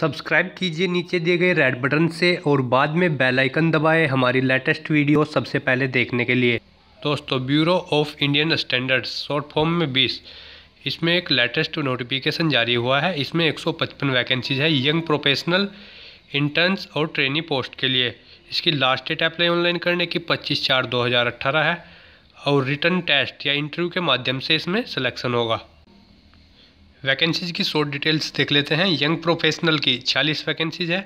subscribe कीजिए नीचे दिए गए रेड बटन से और बाद में बेल आइकन दबाएं हमारी लेटेस्ट वीडियो सबसे पहले देखने के लिए दोस्तों bureau of Indian standards short form में बीस इसमें एक लेटेस्ट नोटिफिकेशन जारी हुआ है इसमें 155 वैकेंसीज है यंग प्रोफेशनल इंटर्न्स और ट्रेनी पोस्ट के लिए इसकी लास्ट डेट अप्लाई ऑनलाइन करने की पच्चीस चार दो है और रिटर्न टेस्ट या इंटरव्यू के माध्यम से इसमें सिलेक्शन होगा वैकेंसीज की शॉर्ट डिटेल्स देख लेते हैं यंग प्रोफेशनल की छियालीस वैकेंसीज है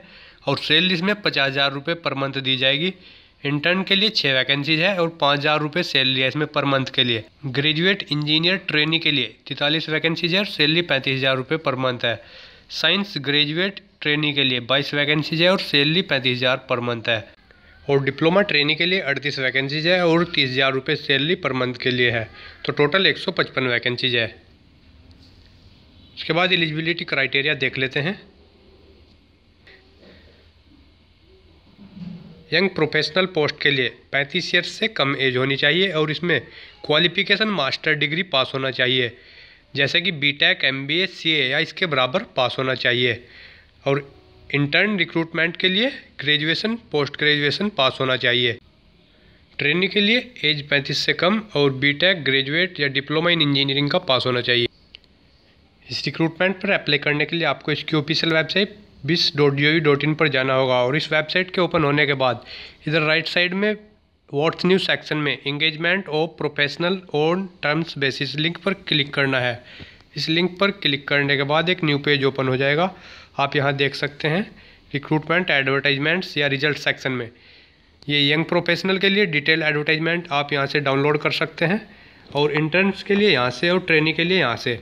और सैलरी में पचास हज़ार रुपये पर मंथ दी जाएगी इंटर्न के लिए छः वैकेंसीज है और पाँच हज़ार रुपये सैलरी है इसमें पर मंथ के लिए ग्रेजुएट इंजीनियर ट्रेनी के लिए तैतालीस वैकेंसीज है और सैलरी पैंतीस हज़ार रुपये पर मंथ है साइंस ग्रेजुएट ट्रेनी के लिए बाईस वैकेंसीज है और सैलरी पैंतीस हज़ार पर मंथ है और डिप्लोमा ट्रेनी के लिए अड़तीस वैकेंसीज है और तीस हज़ार रुपये सैलरी पर मंथ के लिए है तो टोटल एक सौ पचपन वैकेंसीज है उसके बाद एलिजिबिलिटी क्राइटेरिया देख लेते हैं यंग प्रोफेशनल पोस्ट के लिए 35 ईयर से कम एज होनी चाहिए और इसमें क्वालिफिकेशन मास्टर डिग्री पास होना चाहिए जैसे कि B tech M B C A या इसके बराबर पास होना चाहिए और इंटर्न रिक्रूटमेंट के लिए ग्रेजुएशन पोस्ट ग्रेजुएशन पास होना चाहिए ट्रेनिंग के लिए एज 35 से कम और बीटेक ग्रेजुएट या डिप्लोमा इन इंजीनियरिंग का पास होना चाहिए इस रिक्रूटमेंट पर अप्लाई करने के लिए आपको इसकी official website BIS dot G O dot in पर जाना होगा और इस वेबसाइट के ओपन होने के बाद इधर राइट साइड में व्हाट्स न्यूज सेक्शन में engagement of professional on terms basis link पर क्लिक करना है इस लिंक पर क्लिक करने के बाद एक न्यू पेज ओपन हो जाएगा आप यहाँ देख सकते हैं रिक्रूटमेंट एडवर्टाइजमेंट्स या रिजल्ट सेक्शन में ये यंग प्रोफेशनल के लिए डिटेल एडवर्टाइजमेंट आप यहाँ से डाउनलोड कर सकते हैं और इंटर्न्स के लिए यहाँ से और ट्रेनिंग के लिए यहाँ से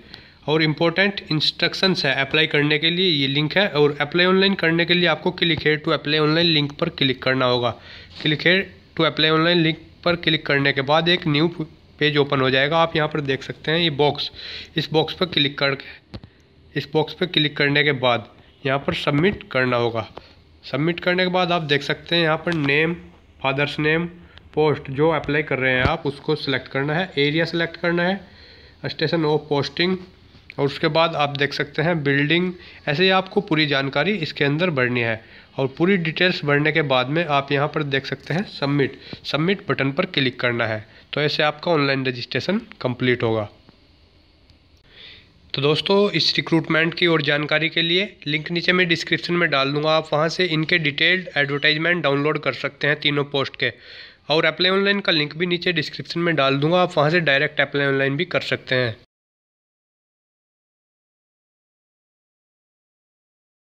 और इम्पोर्टेंट इंस्ट्रक्शंस है अप्लाई करने के लिए ये लिंक है और अप्लाई ऑनलाइन करने के लिए आपको click here to apply online link पर क्लिक करना होगा click here to apply online link पर क्लिक करने के बाद एक न्यू पेज ओपन हो जाएगा आप यहाँ पर देख सकते हैं ये बॉक्स इस बॉक्स पर क्लिक करके इस बॉक्स पर क्लिक करने के बाद यहाँ पर सबमिट करना होगा सबमिट करने के बाद आप देख सकते हैं यहाँ पर नेम फादर्स नेम पोस्ट जो अप्लाई कर रहे हैं आप उसको सिलेक्ट करना है एरिया सेलेक्ट करना है स्टेशन ऑफ पोस्टिंग और उसके बाद आप देख सकते हैं बिल्डिंग ऐसे ही आपको पूरी जानकारी इसके अंदर भरनी है और पूरी डिटेल्स भरने के बाद में आप यहाँ पर देख सकते हैं सबमिट सबमिट बटन पर क्लिक करना है तो ऐसे आपका ऑनलाइन रजिस्ट्रेशन कम्प्लीट होगा तो दोस्तों इस रिक्रूटमेंट की और जानकारी के लिए लिंक नीचे मैं डिस्क्रिप्शन में डाल दूंगा आप वहाँ से इनके डिटेल्ड एडवर्टाइजमेंट डाउनलोड कर सकते हैं तीनों पोस्ट के और अप्लाई ऑनलाइन का लिंक भी नीचे डिस्क्रिप्शन में डाल दूंगा आप वहाँ से डायरेक्ट अप्लाई ऑनलाइन भी कर सकते हैं